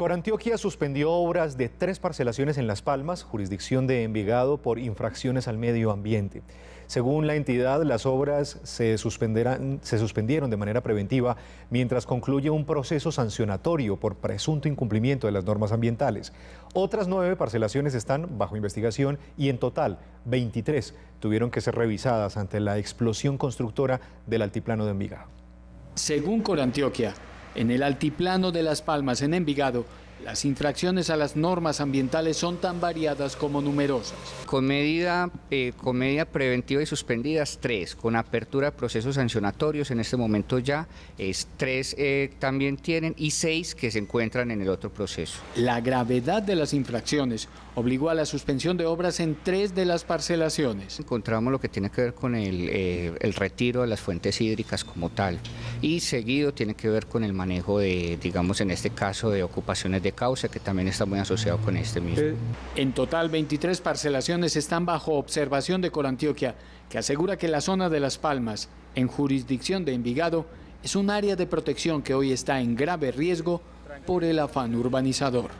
Corantioquia suspendió obras de tres parcelaciones en Las Palmas, jurisdicción de Envigado, por infracciones al medio ambiente. Según la entidad, las obras se, suspendieron de manera preventiva mientras concluye un proceso sancionatorio por presunto incumplimiento de las normas ambientales. Otras nueve parcelaciones están bajo investigación y en total 23 tuvieron que ser revisadas ante la explosión constructora del altiplano de Envigado. Según Corantioquia, en el altiplano de Las Palmas, en Envigado, las infracciones a las normas ambientales son tan variadas como numerosas. Con medida, eh, preventiva y suspendidas, tres. Con apertura de procesos sancionatorios, en este momento ya es tres eh, también tienen y seis que se encuentran en el otro proceso. La gravedad de las infracciones obligó a la suspensión de obras en tres de las parcelaciones. Encontramos lo que tiene que ver con el, eh, el retiro de las fuentes hídricas como tal y seguido tiene que ver con el manejo de, digamos en este caso, de ocupaciones de causa que también está muy asociado con este mismo. Eh, en total, 23 parcelaciones están bajo observación de Corantioquia, que asegura que la zona de Las Palmas, en jurisdicción de Envigado, es un área de protección que hoy está en grave riesgo por el afán urbanizador.